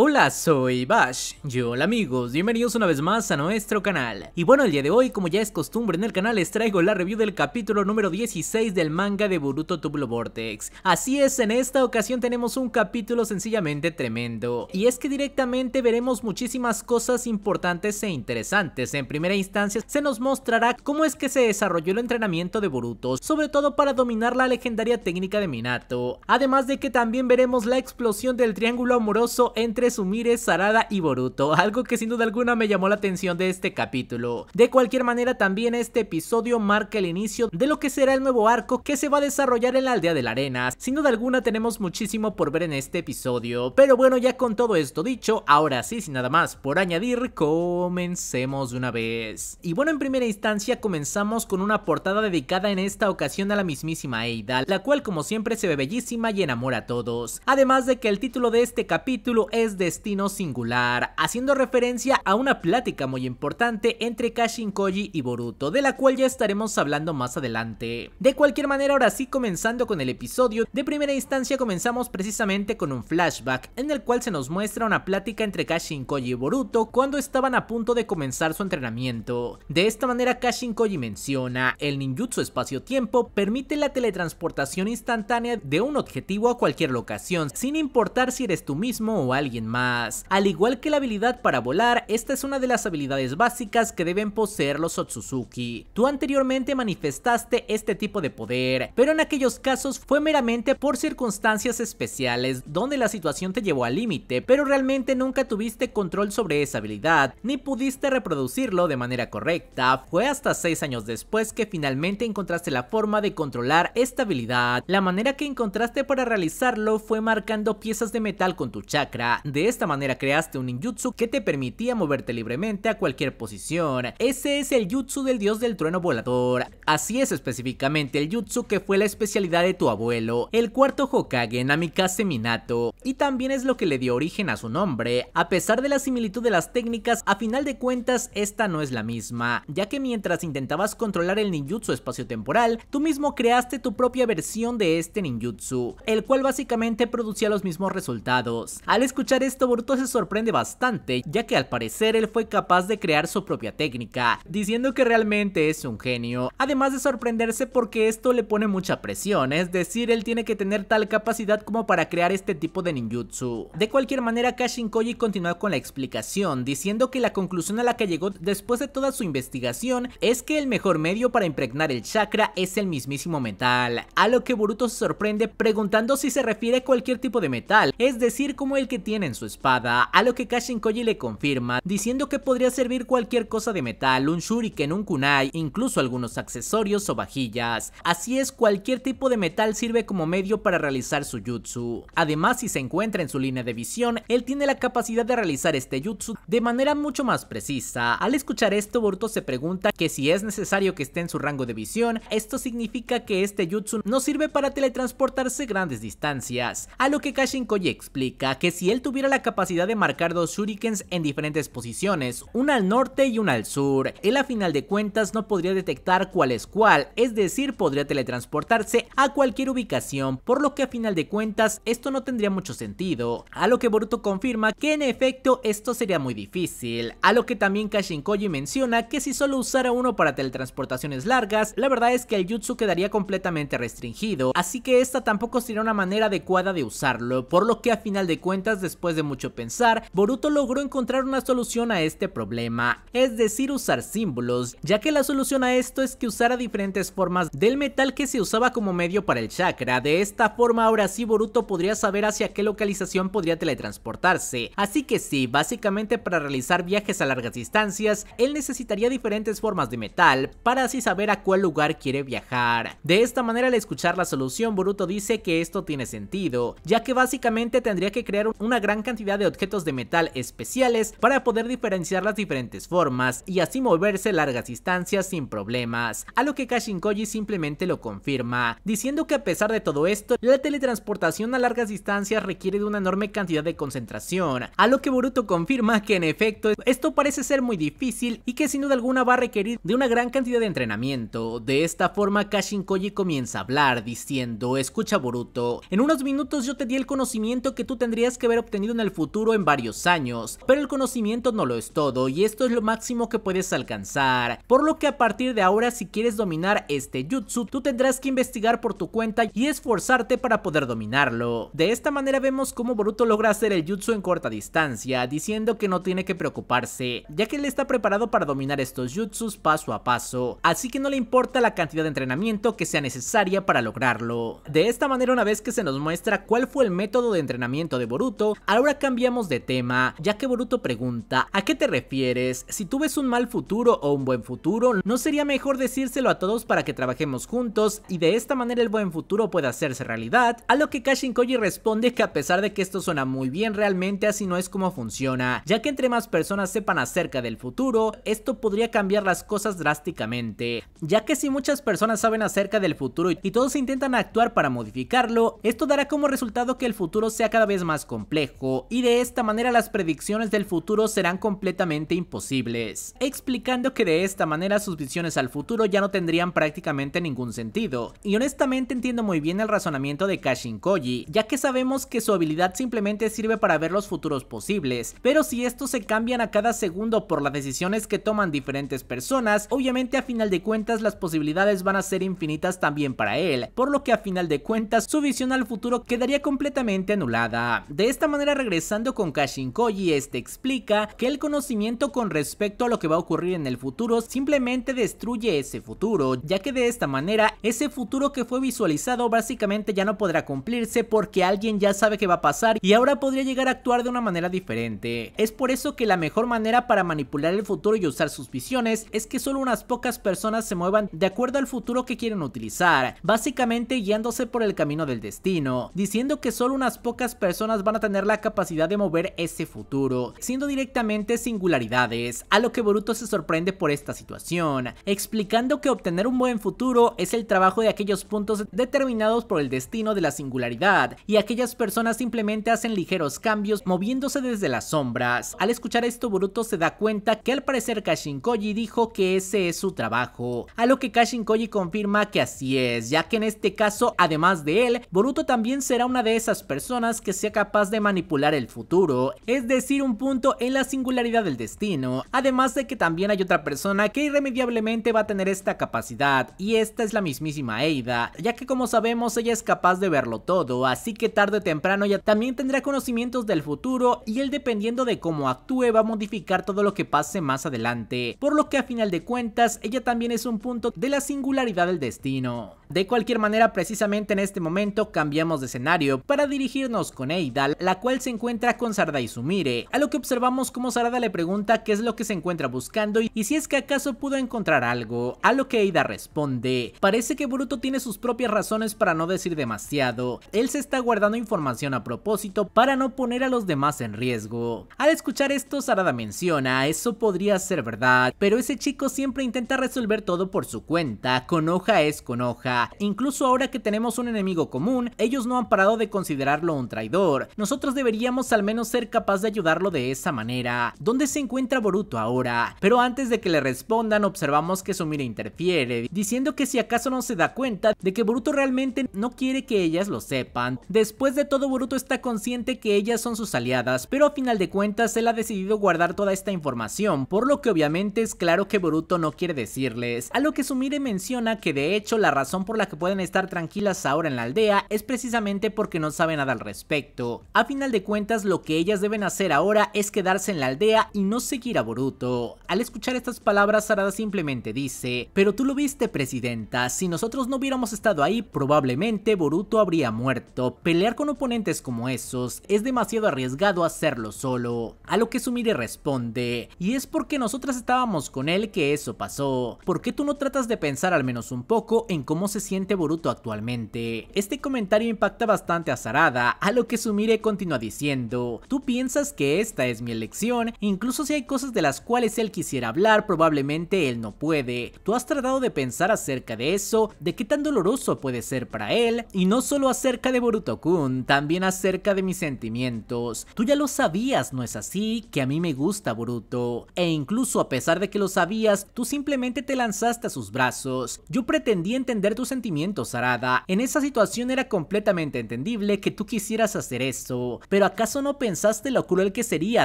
Hola, soy Bash. yo hola amigos, bienvenidos una vez más a nuestro canal. Y bueno, el día de hoy, como ya es costumbre en el canal, les traigo la review del capítulo número 16 del manga de Boruto Tublo Vortex. Así es, en esta ocasión tenemos un capítulo sencillamente tremendo. Y es que directamente veremos muchísimas cosas importantes e interesantes. En primera instancia, se nos mostrará cómo es que se desarrolló el entrenamiento de Boruto, sobre todo para dominar la legendaria técnica de Minato. Además de que también veremos la explosión del triángulo amoroso entre Sumire, Sarada y Boruto, algo que sin duda alguna me llamó la atención de este capítulo. De cualquier manera también este episodio marca el inicio de lo que será el nuevo arco que se va a desarrollar en la aldea de la arena, sin duda alguna tenemos muchísimo por ver en este episodio, pero bueno ya con todo esto dicho, ahora sí sin nada más por añadir, comencemos de una vez. Y bueno en primera instancia comenzamos con una portada dedicada en esta ocasión a la mismísima Eidal, la cual como siempre se ve bellísima y enamora a todos, además de que el título de este capítulo es destino singular, haciendo referencia a una plática muy importante entre Kashin Koji y Boruto, de la cual ya estaremos hablando más adelante. De cualquier manera, ahora sí comenzando con el episodio, de primera instancia comenzamos precisamente con un flashback, en el cual se nos muestra una plática entre Kashin Koji y Boruto cuando estaban a punto de comenzar su entrenamiento. De esta manera Kashin Koji menciona, el ninjutsu espacio-tiempo permite la teletransportación instantánea de un objetivo a cualquier locación, sin importar si eres tú mismo o alguien más. Al igual que la habilidad para volar, esta es una de las habilidades básicas que deben poseer los Otsutsuki. Tú anteriormente manifestaste este tipo de poder, pero en aquellos casos fue meramente por circunstancias especiales donde la situación te llevó al límite, pero realmente nunca tuviste control sobre esa habilidad, ni pudiste reproducirlo de manera correcta. Fue hasta 6 años después que finalmente encontraste la forma de controlar esta habilidad. La manera que encontraste para realizarlo fue marcando piezas de metal con tu chakra, de esta manera creaste un ninjutsu que te permitía moverte libremente a cualquier posición. Ese es el jutsu del dios del trueno volador. Así es específicamente el jutsu que fue la especialidad de tu abuelo, el cuarto Hokage Namikaze Minato, y también es lo que le dio origen a su nombre. A pesar de la similitud de las técnicas, a final de cuentas esta no es la misma, ya que mientras intentabas controlar el ninjutsu temporal, tú mismo creaste tu propia versión de este ninjutsu, el cual básicamente producía los mismos resultados. Al escuchar esto Boruto se sorprende bastante, ya que al parecer él fue capaz de crear su propia técnica, diciendo que realmente es un genio, además de sorprenderse porque esto le pone mucha presión, es decir, él tiene que tener tal capacidad como para crear este tipo de ninjutsu. De cualquier manera, Kashin Koji continúa con la explicación, diciendo que la conclusión a la que llegó después de toda su investigación es que el mejor medio para impregnar el chakra es el mismísimo metal, a lo que Boruto se sorprende preguntando si se refiere a cualquier tipo de metal, es decir, como el que tiene su espada, a lo que Kashin Koji le confirma, diciendo que podría servir cualquier cosa de metal, un shuriken, un kunai, incluso algunos accesorios o vajillas. Así es, cualquier tipo de metal sirve como medio para realizar su jutsu. Además, si se encuentra en su línea de visión, él tiene la capacidad de realizar este jutsu de manera mucho más precisa. Al escuchar esto, Boruto se pregunta que si es necesario que esté en su rango de visión, esto significa que este jutsu no sirve para teletransportarse grandes distancias. A lo que Kashin Koji explica que si él tuviera la capacidad de marcar dos shurikens en diferentes posiciones, una al norte y una al sur. Él a final de cuentas no podría detectar cuál es cuál, es decir, podría teletransportarse a cualquier ubicación, por lo que a final de cuentas esto no tendría mucho sentido, a lo que Boruto confirma que en efecto esto sería muy difícil, a lo que también Kashinkoji menciona que si solo usara uno para teletransportaciones largas, la verdad es que el jutsu quedaría completamente restringido, así que esta tampoco sería una manera adecuada de usarlo, por lo que a final de cuentas después de mucho pensar, Boruto logró encontrar una solución a este problema, es decir usar símbolos, ya que la solución a esto es que usara diferentes formas del metal que se usaba como medio para el chakra, de esta forma ahora sí Boruto podría saber hacia qué localización podría teletransportarse, así que sí, básicamente para realizar viajes a largas distancias, él necesitaría diferentes formas de metal, para así saber a cuál lugar quiere viajar. De esta manera al escuchar la solución Boruto dice que esto tiene sentido, ya que básicamente tendría que crear una gran cantidad de objetos de metal especiales para poder diferenciar las diferentes formas y así moverse largas distancias sin problemas, a lo que Kashin Koji simplemente lo confirma, diciendo que a pesar de todo esto, la teletransportación a largas distancias requiere de una enorme cantidad de concentración, a lo que Boruto confirma que en efecto esto parece ser muy difícil y que sin duda alguna va a requerir de una gran cantidad de entrenamiento. De esta forma Kashin Koji comienza a hablar diciendo, escucha Boruto, en unos minutos yo te di el conocimiento que tú tendrías que haber obtenido en el futuro en varios años, pero el conocimiento no lo es todo y esto es lo máximo que puedes alcanzar, por lo que a partir de ahora si quieres dominar este jutsu, tú tendrás que investigar por tu cuenta y esforzarte para poder dominarlo. De esta manera vemos cómo Boruto logra hacer el jutsu en corta distancia, diciendo que no tiene que preocuparse, ya que él está preparado para dominar estos jutsus paso a paso, así que no le importa la cantidad de entrenamiento que sea necesaria para lograrlo. De esta manera una vez que se nos muestra cuál fue el método de entrenamiento de Boruto, al Ahora cambiamos de tema, ya que Boruto pregunta, ¿a qué te refieres? Si tú ves un mal futuro o un buen futuro, ¿no sería mejor decírselo a todos para que trabajemos juntos y de esta manera el buen futuro pueda hacerse realidad? A lo que Kashin Koji responde que a pesar de que esto suena muy bien, realmente así no es como funciona, ya que entre más personas sepan acerca del futuro, esto podría cambiar las cosas drásticamente, ya que si muchas personas saben acerca del futuro y todos intentan actuar para modificarlo, esto dará como resultado que el futuro sea cada vez más complejo y de esta manera las predicciones del futuro serán completamente imposibles, explicando que de esta manera sus visiones al futuro ya no tendrían prácticamente ningún sentido. Y honestamente entiendo muy bien el razonamiento de Kashin Koji, ya que sabemos que su habilidad simplemente sirve para ver los futuros posibles, pero si estos se cambian a cada segundo por las decisiones que toman diferentes personas, obviamente a final de cuentas las posibilidades van a ser infinitas también para él, por lo que a final de cuentas su visión al futuro quedaría completamente anulada. De esta manera regresando con Kashinkoji. Este explica que el conocimiento con respecto a lo que va a ocurrir en el futuro simplemente destruye ese futuro, ya que de esta manera ese futuro que fue visualizado básicamente ya no podrá cumplirse porque alguien ya sabe qué va a pasar y ahora podría llegar a actuar de una manera diferente. Es por eso que la mejor manera para manipular el futuro y usar sus visiones es que solo unas pocas personas se muevan de acuerdo al futuro que quieren utilizar, básicamente guiándose por el camino del destino, diciendo que solo unas pocas personas van a tener la capacidad de mover ese futuro, siendo directamente singularidades, a lo que Boruto se sorprende por esta situación, explicando que obtener un buen futuro es el trabajo de aquellos puntos determinados por el destino de la singularidad, y aquellas personas simplemente hacen ligeros cambios moviéndose desde las sombras. Al escuchar esto, Boruto se da cuenta que al parecer Kashinkoji dijo que ese es su trabajo, a lo que Kashinkoji confirma que así es, ya que en este caso, además de él, Boruto también será una de esas personas que sea capaz de manipular el futuro, es decir, un punto en la singularidad del destino, además de que también hay otra persona que irremediablemente va a tener esta capacidad, y esta es la mismísima Eida, ya que como sabemos ella es capaz de verlo todo, así que tarde o temprano ella también tendrá conocimientos del futuro y él dependiendo de cómo actúe va a modificar todo lo que pase más adelante, por lo que a final de cuentas ella también es un punto de la singularidad del destino. De cualquier manera, precisamente en este momento cambiamos de escenario para dirigirnos con Eidal la cual se encuentra con Sarada y Sumire, a lo que observamos como Sarada le pregunta qué es lo que se encuentra buscando y si es que acaso pudo encontrar algo, a lo que Eidal responde, parece que Bruto tiene sus propias razones para no decir demasiado, él se está guardando información a propósito para no poner a los demás en riesgo. Al escuchar esto, Sarada menciona, eso podría ser verdad, pero ese chico siempre intenta resolver todo por su cuenta, con hoja es con hoja, Incluso ahora que tenemos un enemigo común, ellos no han parado de considerarlo un traidor. Nosotros deberíamos al menos ser capaces de ayudarlo de esa manera. ¿Dónde se encuentra Boruto ahora? Pero antes de que le respondan, observamos que Sumire interfiere, diciendo que si acaso no se da cuenta de que Boruto realmente no quiere que ellas lo sepan. Después de todo, Boruto está consciente que ellas son sus aliadas, pero a final de cuentas él ha decidido guardar toda esta información, por lo que obviamente es claro que Boruto no quiere decirles, a lo que Sumire menciona que de hecho la razón por la que pueden estar tranquilas ahora en la aldea es precisamente porque no sabe nada al respecto. A final de cuentas, lo que ellas deben hacer ahora es quedarse en la aldea y no seguir a Boruto. Al escuchar estas palabras, Sarada simplemente dice, pero tú lo viste, presidenta, si nosotros no hubiéramos estado ahí, probablemente Boruto habría muerto. Pelear con oponentes como esos es demasiado arriesgado hacerlo solo. A lo que Sumire responde, y es porque nosotras estábamos con él que eso pasó. ¿Por qué tú no tratas de pensar al menos un poco en cómo se siente Boruto actualmente. Este comentario impacta bastante a Sarada, a lo que Sumire continúa diciendo, tú piensas que esta es mi elección, incluso si hay cosas de las cuales él quisiera hablar, probablemente él no puede. Tú has tratado de pensar acerca de eso, de qué tan doloroso puede ser para él, y no solo acerca de Boruto-kun, también acerca de mis sentimientos. Tú ya lo sabías, ¿no es así? Que a mí me gusta Boruto. E incluso a pesar de que lo sabías, tú simplemente te lanzaste a sus brazos. Yo pretendí entender tus sentimientos, Sarada. En esa situación era completamente entendible que tú quisieras hacer eso, pero ¿acaso no pensaste lo cruel que sería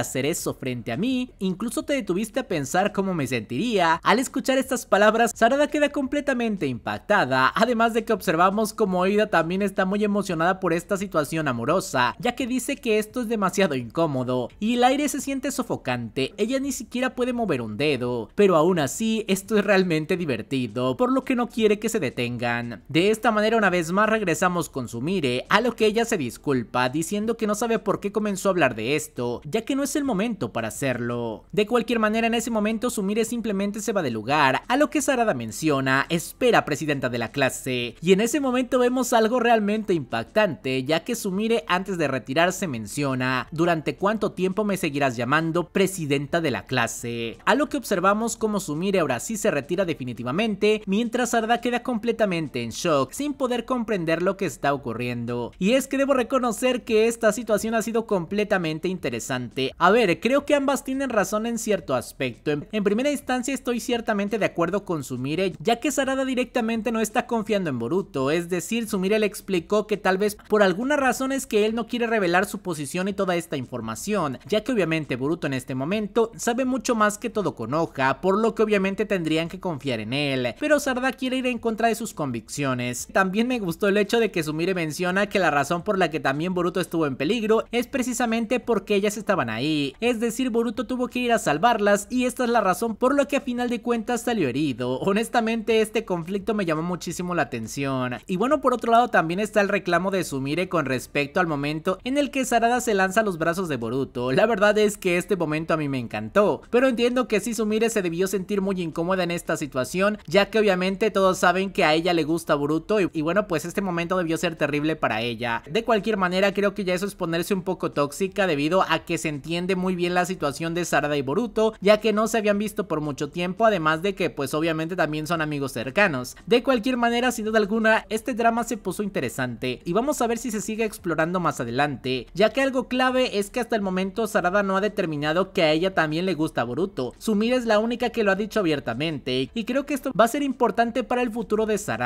hacer eso frente a mí? Incluso te detuviste a pensar cómo me sentiría. Al escuchar estas palabras, Sarada queda completamente impactada, además de que observamos como Aida también está muy emocionada por esta situación amorosa, ya que dice que esto es demasiado incómodo y el aire se siente sofocante, ella ni siquiera puede mover un dedo, pero aún así esto es realmente divertido, por lo que no quiere que se detenga. De esta manera una vez más regresamos con Sumire, a lo que ella se disculpa diciendo que no sabe por qué comenzó a hablar de esto, ya que no es el momento para hacerlo. De cualquier manera en ese momento Sumire simplemente se va del lugar, a lo que Sarada menciona, espera presidenta de la clase, y en ese momento vemos algo realmente impactante, ya que Sumire antes de retirarse menciona, durante cuánto tiempo me seguirás llamando presidenta de la clase, a lo que observamos como Sumire ahora sí se retira definitivamente, mientras Sarada queda completamente en shock sin poder comprender lo que está ocurriendo. Y es que debo reconocer que esta situación ha sido completamente interesante. A ver, creo que ambas tienen razón en cierto aspecto. En, primera instancia estoy ciertamente de acuerdo con Sumire, ya que Sarada directamente no está confiando en Boruto, es decir, Sumire le explicó que tal vez por alguna razón es que él no quiere revelar su posición y toda esta información, ya que obviamente Boruto en este momento sabe mucho más que todo con hoja, por lo que obviamente tendrían que confiar en él, pero Sarada quiere ir en contra de sus convicciones. También me gustó el hecho de que Sumire menciona que la razón por la que también Boruto estuvo en peligro es precisamente porque ellas estaban ahí, es decir Boruto tuvo que ir a salvarlas y esta es la razón por la que a final de cuentas salió herido. Honestamente este conflicto me llamó muchísimo la atención. Y bueno por otro lado también está el reclamo de Sumire con respecto al momento en el que Sarada se lanza a los brazos de Boruto. La verdad es que este momento a mí me encantó, pero entiendo que si Sumire se debió sentir muy incómoda en esta situación ya que obviamente todos saben que a ella le gusta Boruto y, y bueno, pues este momento debió ser terrible para ella. De cualquier manera, creo que ya eso es ponerse un poco tóxica debido a que se entiende muy bien la situación de Sarada y Boruto, ya que no se habían visto por mucho tiempo, además de que pues obviamente también son amigos cercanos. De cualquier manera, sin duda alguna, este drama se puso interesante y vamos a ver si se sigue explorando más adelante, ya que algo clave es que hasta el momento Sarada no ha determinado que a ella también le gusta Boruto. Sumir es la única que lo ha dicho abiertamente y creo que esto va a ser importante para el futuro de Sarada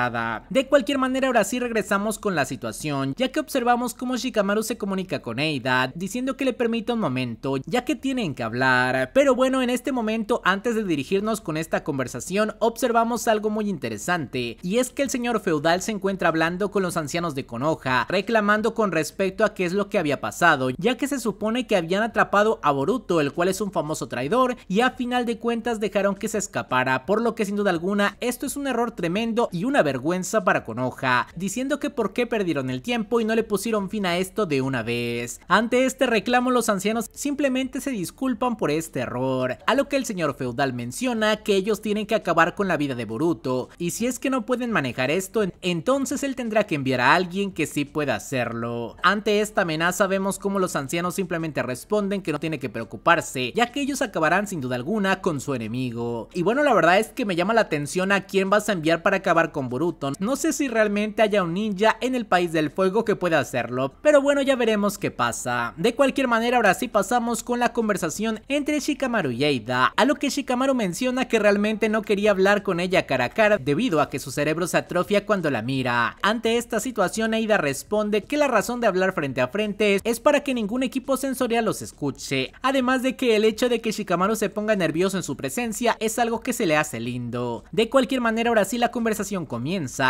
de cualquier manera, ahora sí regresamos con la situación, ya que observamos cómo Shikamaru se comunica con Eida, diciendo que le permita un momento, ya que tienen que hablar. Pero bueno, en este momento, antes de dirigirnos con esta conversación, observamos algo muy interesante, y es que el señor feudal se encuentra hablando con los ancianos de Konoha, reclamando con respecto a qué es lo que había pasado, ya que se supone que habían atrapado a Boruto, el cual es un famoso traidor, y a final de cuentas dejaron que se escapara, por lo que sin duda alguna esto es un error tremendo y una vergüenza para Konoha, diciendo que por qué perdieron el tiempo y no le pusieron fin a esto de una vez. Ante este reclamo los ancianos simplemente se disculpan por este error, a lo que el señor feudal menciona que ellos tienen que acabar con la vida de Boruto, y si es que no pueden manejar esto, entonces él tendrá que enviar a alguien que sí pueda hacerlo. Ante esta amenaza vemos como los ancianos simplemente responden que no tiene que preocuparse, ya que ellos acabarán sin duda alguna con su enemigo. Y bueno, la verdad es que me llama la atención a quién vas a enviar para acabar con Boruto no sé si realmente haya un ninja en el País del Fuego que pueda hacerlo, pero bueno ya veremos qué pasa. De cualquier manera ahora sí pasamos con la conversación entre Shikamaru y Aida, a lo que Shikamaru menciona que realmente no quería hablar con ella cara a cara debido a que su cerebro se atrofia cuando la mira. Ante esta situación Eida responde que la razón de hablar frente a frente es para que ningún equipo sensorial los escuche, además de que el hecho de que Shikamaru se ponga nervioso en su presencia es algo que se le hace lindo. De cualquier manera ahora sí la conversación comienza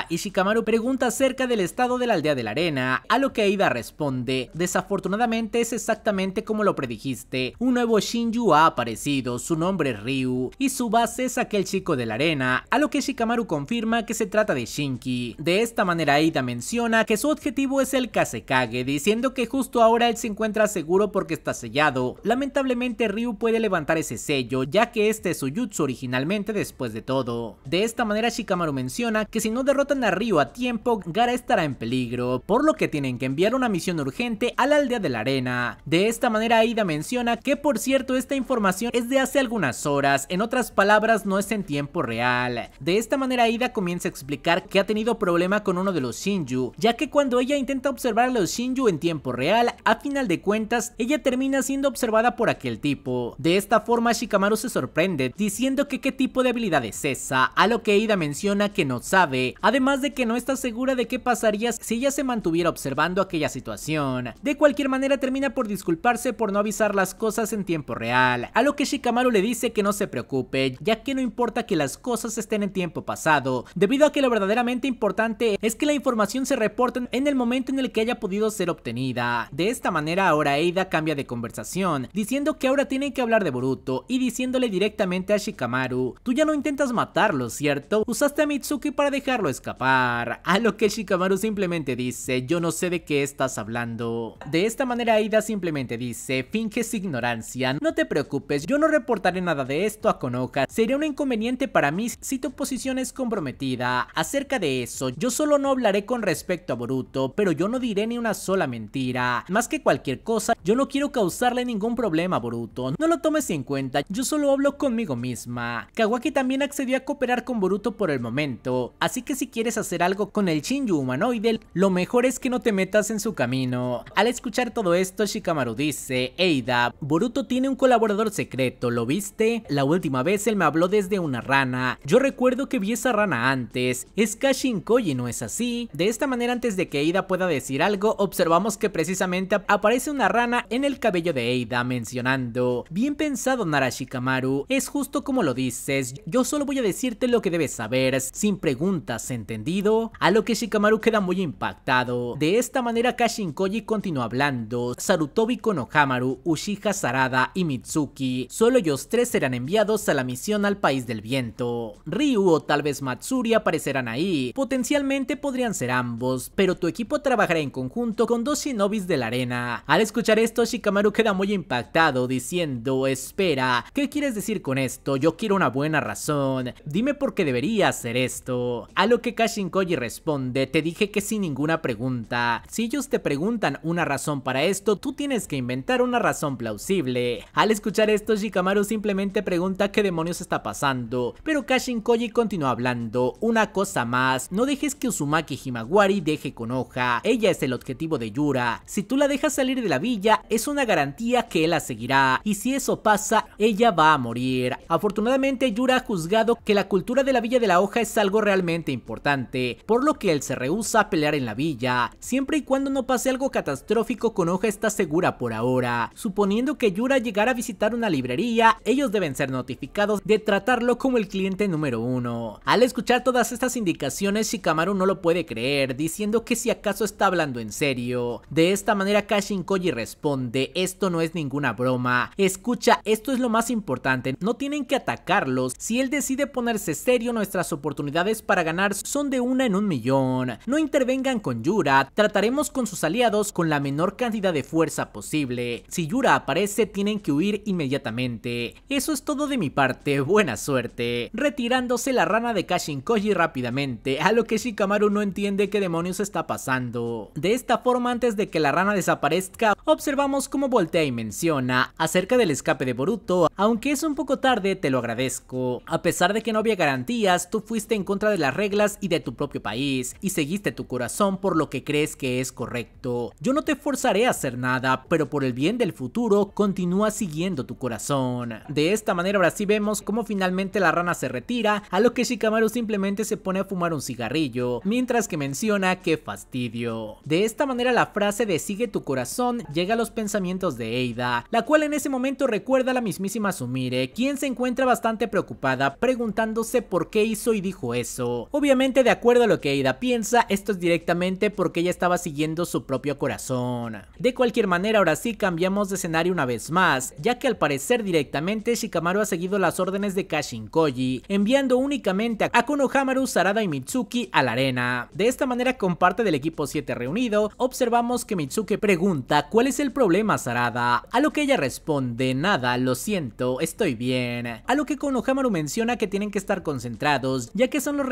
y Shikamaru pregunta acerca del estado de la aldea de la arena, a lo que Aida responde, desafortunadamente es exactamente como lo predijiste, un nuevo Shinju ha aparecido, su nombre es Ryu, y su base es aquel chico de la arena, a lo que Shikamaru confirma que se trata de Shinki. De esta manera Aida menciona que su objetivo es el Kasekage, diciendo que justo ahora él se encuentra seguro porque está sellado. Lamentablemente Ryu puede levantar ese sello, ya que este es su jutsu originalmente después de todo. De esta manera Shikamaru menciona que si si no derrotan a Ryu a tiempo, Gara estará en peligro, por lo que tienen que enviar una misión urgente a la aldea de la arena. De esta manera Aida menciona que por cierto esta información es de hace algunas horas, en otras palabras no es en tiempo real. De esta manera Aida comienza a explicar que ha tenido problema con uno de los Shinju, ya que cuando ella intenta observar a los Shinju en tiempo real, a final de cuentas ella termina siendo observada por aquel tipo. De esta forma Shikamaru se sorprende diciendo que qué tipo de habilidad es esa, a lo que Aida menciona que no sabe además de que no está segura de qué pasaría si ella se mantuviera observando aquella situación. De cualquier manera termina por disculparse por no avisar las cosas en tiempo real, a lo que Shikamaru le dice que no se preocupe, ya que no importa que las cosas estén en tiempo pasado, debido a que lo verdaderamente importante es que la información se reporte en el momento en el que haya podido ser obtenida. De esta manera ahora Eida cambia de conversación, diciendo que ahora tienen que hablar de Boruto y diciéndole directamente a Shikamaru, tú ya no intentas matarlo, ¿cierto? Usaste a Mitsuki para dejarlo escapar, a lo que Shikamaru simplemente dice, yo no sé de qué estás hablando. De esta manera Aida simplemente dice, finges ignorancia, no te preocupes, yo no reportaré nada de esto a Konoha, sería un inconveniente para mí si tu posición es comprometida. Acerca de eso, yo solo no hablaré con respecto a Boruto, pero yo no diré ni una sola mentira. Más que cualquier cosa, yo no quiero causarle ningún problema a Boruto, no lo tomes en cuenta, yo solo hablo conmigo misma. Kawaki también accedió a cooperar con Boruto por el momento, así que si quieres hacer algo con el Shinju humanoide, lo mejor es que no te metas en su camino. Al escuchar todo esto, Shikamaru dice, Eida, Boruto tiene un colaborador secreto, ¿lo viste? La última vez él me habló desde una rana, yo recuerdo que vi esa rana antes, es Kashin ¿no es así? De esta manera antes de que Eida pueda decir algo, observamos que precisamente aparece una rana en el cabello de Eida, mencionando, bien pensado Narashikamaru, es justo como lo dices, yo solo voy a decirte lo que debes saber, sin preguntas ¿entendido? A lo que Shikamaru queda muy impactado. De esta manera Kashin Koji continúa hablando, Sarutobi Konohamaru, Uchiha Sarada y Mitsuki. Solo ellos tres serán enviados a la misión al País del Viento. Ryu o tal vez Matsuri aparecerán ahí, potencialmente podrían ser ambos, pero tu equipo trabajará en conjunto con dos shinobis de la arena. Al escuchar esto, Shikamaru queda muy impactado diciendo, espera, ¿qué quieres decir con esto? Yo quiero una buena razón, dime por qué debería hacer esto. A lo que Kashin Koji responde, te dije que sin ninguna pregunta. Si ellos te preguntan una razón para esto, tú tienes que inventar una razón plausible. Al escuchar esto, Shikamaru simplemente pregunta qué demonios está pasando, pero Kashin Koji continúa hablando. Una cosa más, no dejes que Uzumaki Himawari deje con hoja, ella es el objetivo de Yura. Si tú la dejas salir de la villa, es una garantía que él la seguirá, y si eso pasa, ella va a morir. Afortunadamente, Yura ha juzgado que la cultura de la Villa de la Hoja es algo realmente importante, por lo que él se rehúsa a pelear en la villa, siempre y cuando no pase algo catastrófico Hoja está segura por ahora. Suponiendo que Yura llegara a visitar una librería, ellos deben ser notificados de tratarlo como el cliente número uno. Al escuchar todas estas indicaciones, Shikamaru no lo puede creer, diciendo que si acaso está hablando en serio. De esta manera Kashin Koji responde, esto no es ninguna broma, escucha, esto es lo más importante, no tienen que atacarlos, si él decide ponerse serio nuestras oportunidades para ganar son de una en un millón. No intervengan con Yura, trataremos con sus aliados con la menor cantidad de fuerza posible. Si Yura aparece tienen que huir inmediatamente. Eso es todo de mi parte, buena suerte. Retirándose la rana de Koji rápidamente, a lo que Shikamaru no entiende qué demonios está pasando. De esta forma antes de que la rana desaparezca, observamos cómo voltea y menciona acerca del escape de Boruto, aunque es un poco tarde te lo agradezco. A pesar de que no había garantías, tú fuiste en contra de la reglas y de tu propio país y seguiste tu corazón por lo que crees que es correcto. Yo no te forzaré a hacer nada, pero por el bien del futuro continúa siguiendo tu corazón. De esta manera ahora sí vemos cómo finalmente la rana se retira, a lo que Shikamaru simplemente se pone a fumar un cigarrillo, mientras que menciona que fastidio. De esta manera la frase de sigue tu corazón llega a los pensamientos de Eida, la cual en ese momento recuerda a la mismísima Sumire, quien se encuentra bastante preocupada preguntándose por qué hizo y dijo eso. Obviamente de acuerdo a lo que Aida piensa, esto es directamente porque ella estaba siguiendo su propio corazón. De cualquier manera, ahora sí cambiamos de escenario una vez más, ya que al parecer directamente Shikamaru ha seguido las órdenes de Kashinkoji, enviando únicamente a Konohamaru, Sarada y Mitsuki a la arena. De esta manera con parte del equipo 7 reunido, observamos que Mitsuki pregunta cuál es el problema Sarada, a lo que ella responde nada, lo siento, estoy bien. A lo que Konohamaru menciona que tienen que estar concentrados, ya que son los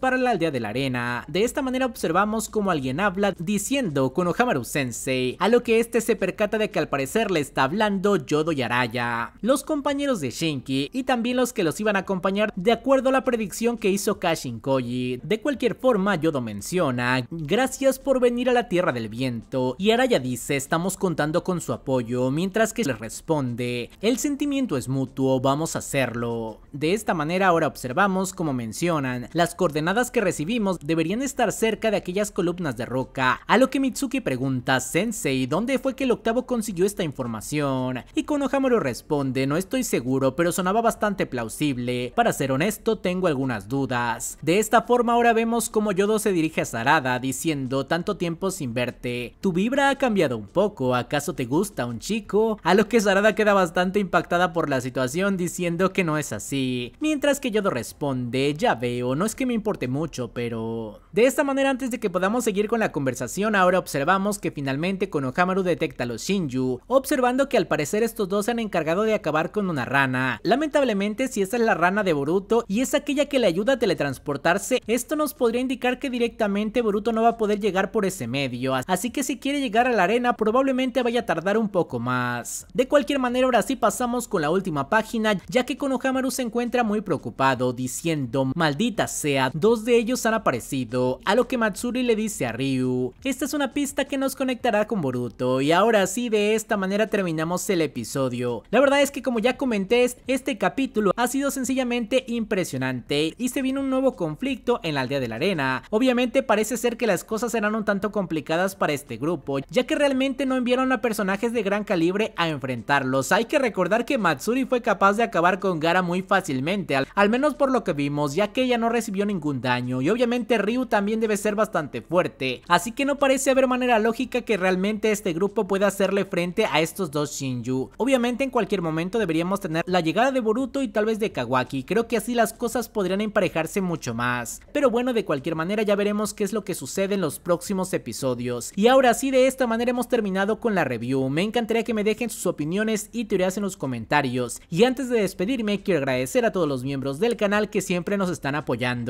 para la aldea de la arena. De esta manera observamos como alguien habla diciendo con Konohamaru Sensei, a lo que este se percata de que al parecer le está hablando Yodo y Araya, los compañeros de Shinki y también los que los iban a acompañar de acuerdo a la predicción que hizo Kashin Koji. De cualquier forma, Yodo menciona, gracias por venir a la Tierra del Viento y Araya dice, estamos contando con su apoyo, mientras que le responde, el sentimiento es mutuo, vamos a hacerlo. De esta manera ahora observamos como mencionan, las coordenadas que recibimos deberían estar cerca de aquellas columnas de roca, a lo que Mitsuki pregunta, Sensei, ¿dónde fue que el octavo consiguió esta información? Y Konohamaru responde, no estoy seguro, pero sonaba bastante plausible, para ser honesto tengo algunas dudas. De esta forma ahora vemos como Yodo se dirige a Sarada diciendo, tanto tiempo sin verte, tu vibra ha cambiado un poco, ¿acaso te gusta un chico? A lo que Sarada queda bastante impactada por la situación diciendo que no es así, mientras que Yodo responde, ya veo, no es que me importe mucho, pero... De esta manera, antes de que podamos seguir con la conversación, ahora observamos que finalmente Konohamaru detecta a los Shinju, observando que al parecer estos dos se han encargado de acabar con una rana. Lamentablemente, si esta es la rana de Boruto y es aquella que le ayuda a teletransportarse, esto nos podría indicar que directamente Boruto no va a poder llegar por ese medio, así que si quiere llegar a la arena probablemente vaya a tardar un poco más. De cualquier manera, ahora sí pasamos con la última página, ya que Konohamaru se encuentra muy preocupado, diciendo, maldita sea dos de ellos han aparecido, a lo que Matsuri le dice a Ryu, esta es una pista que nos conectará con Boruto y ahora sí de esta manera terminamos el episodio. La verdad es que como ya comenté, este capítulo ha sido sencillamente impresionante y se viene un nuevo conflicto en la aldea de la arena. Obviamente parece ser que las cosas serán un tanto complicadas para este grupo, ya que realmente no enviaron a personajes de gran calibre a enfrentarlos. Hay que recordar que Matsuri fue capaz de acabar con Gara muy fácilmente, al, al menos por lo que vimos, ya que ella no recibió ningún daño y obviamente Ryu también debe ser bastante fuerte, así que no parece haber manera lógica que realmente este grupo pueda hacerle frente a estos dos Shinju. Obviamente en cualquier momento deberíamos tener la llegada de Boruto y tal vez de Kawaki, creo que así las cosas podrían emparejarse mucho más. Pero bueno, de cualquier manera ya veremos qué es lo que sucede en los próximos episodios. Y ahora sí, de esta manera hemos terminado con la review, me encantaría que me dejen sus opiniones y teorías en los comentarios. Y antes de despedirme, quiero agradecer a todos los miembros del canal que siempre nos están apoyando.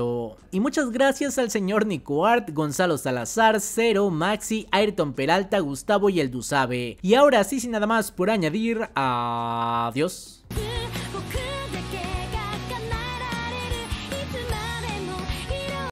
Y muchas gracias al señor Art, Gonzalo Salazar, Cero, Maxi, Ayrton Peralta, Gustavo y el Dusabe. Y ahora sí, sin nada más por añadir, adiós.